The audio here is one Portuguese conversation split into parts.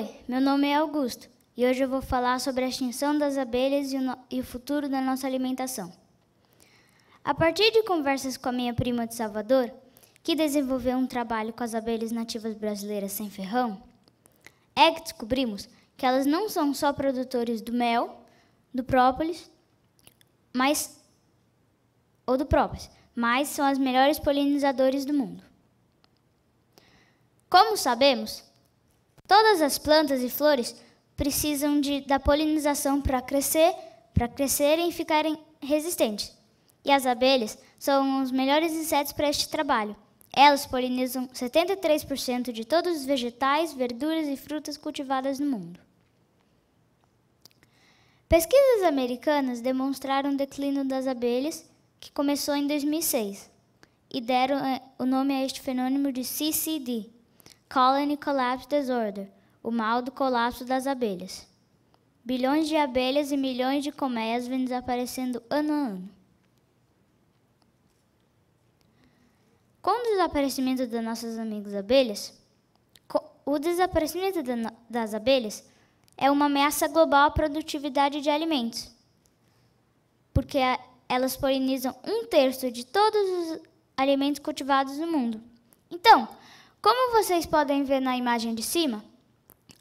Oi, meu nome é Augusto e hoje eu vou falar sobre a extinção das abelhas e o, no... e o, futuro da nossa alimentação. A partir de conversas com a minha prima de Salvador, que desenvolveu um trabalho com as abelhas nativas brasileiras sem ferrão, é que descobrimos que elas não são só produtores do mel, do própolis, mas ou do própolis, mas são as melhores polinizadoras do mundo. Como sabemos, Todas as plantas e flores precisam de, da polinização para crescer, para crescerem e ficarem resistentes. E as abelhas são os melhores insetos para este trabalho. Elas polinizam 73% de todos os vegetais, verduras e frutas cultivadas no mundo. Pesquisas americanas demonstraram o declínio das abelhas, que começou em 2006, e deram eh, o nome a este fenômeno de CCD, Colony Collapse Disorder, o mal do colapso das abelhas. Bilhões de abelhas e milhões de colmeias vêm desaparecendo ano a ano. Com o desaparecimento das nossas amigas abelhas, o desaparecimento das abelhas é uma ameaça global à produtividade de alimentos, porque elas polinizam um terço de todos os alimentos cultivados no mundo. Então, como vocês podem ver na imagem de cima,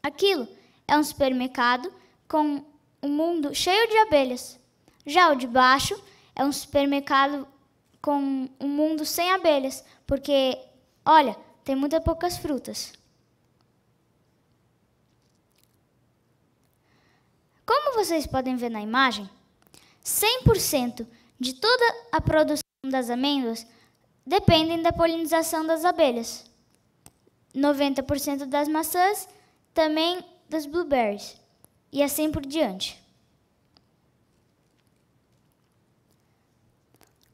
aquilo é um supermercado com um mundo cheio de abelhas. Já o de baixo é um supermercado com um mundo sem abelhas, porque, olha, tem muitas poucas frutas. Como vocês podem ver na imagem, 100% de toda a produção das amêndoas dependem da polinização das abelhas. 90% das maçãs, também das blueberries, e assim por diante.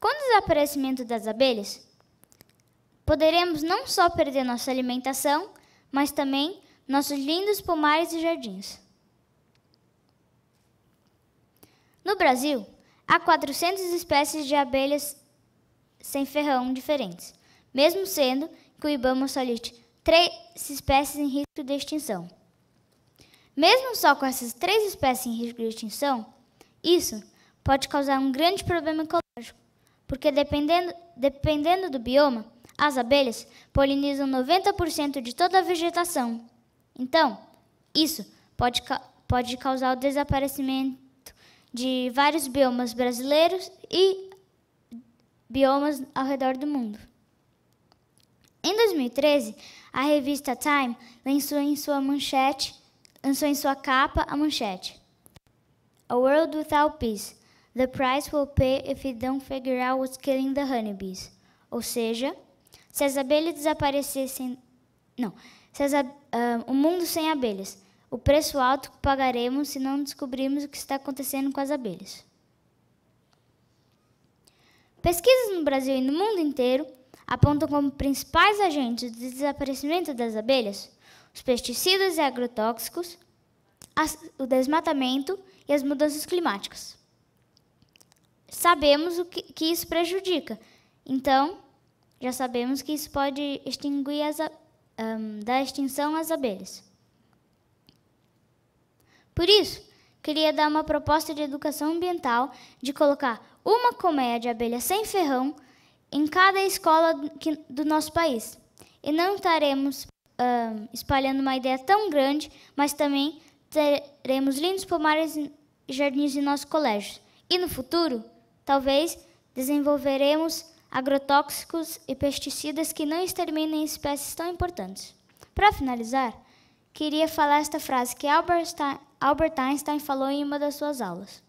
Com o desaparecimento das abelhas, poderemos não só perder nossa alimentação, mas também nossos lindos pomares e jardins. No Brasil, há 400 espécies de abelhas sem ferrão diferentes, mesmo sendo que o Ibama solite três espécies em risco de extinção. Mesmo só com essas três espécies em risco de extinção, isso pode causar um grande problema ecológico, porque dependendo, dependendo do bioma, as abelhas polinizam 90% de toda a vegetação. Então, isso pode, pode causar o desaparecimento de vários biomas brasileiros e biomas ao redor do mundo. 2013, a revista Time lançou em sua manchete, lançou em sua capa a manchete: A World Without Peace. The price we'll pay if we don't figure out what's killing the honeybees. Ou seja, se as abelhas desaparecessem, não, se uh, o mundo sem abelhas, o preço alto que pagaremos se não descobrirmos o que está acontecendo com as abelhas. Pesquisas no Brasil e no mundo inteiro apontam como principais agentes de desaparecimento das abelhas os pesticidas e agrotóxicos, o desmatamento e as mudanças climáticas. Sabemos o que, que isso prejudica, então já sabemos que isso pode extinguir as, um, dar extinção às abelhas. Por isso, queria dar uma proposta de educação ambiental de colocar uma colmeia de abelha sem ferrão em cada escola do nosso país. E não estaremos uh, espalhando uma ideia tão grande, mas também teremos lindos pomares e jardins em nossos colégios. E no futuro, talvez desenvolveremos agrotóxicos e pesticidas que não exterminem espécies tão importantes. Para finalizar, queria falar esta frase que Albert Einstein falou em uma das suas aulas.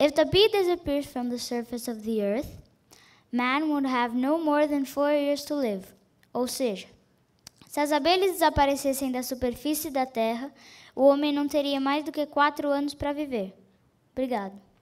If the bee disappears from the surface of the earth, man would have no more than four years to live. Ou seja, se as abelhas desaparecessem da superfície da terra, o homem não teria mais do que quatro anos para viver. Obrigado.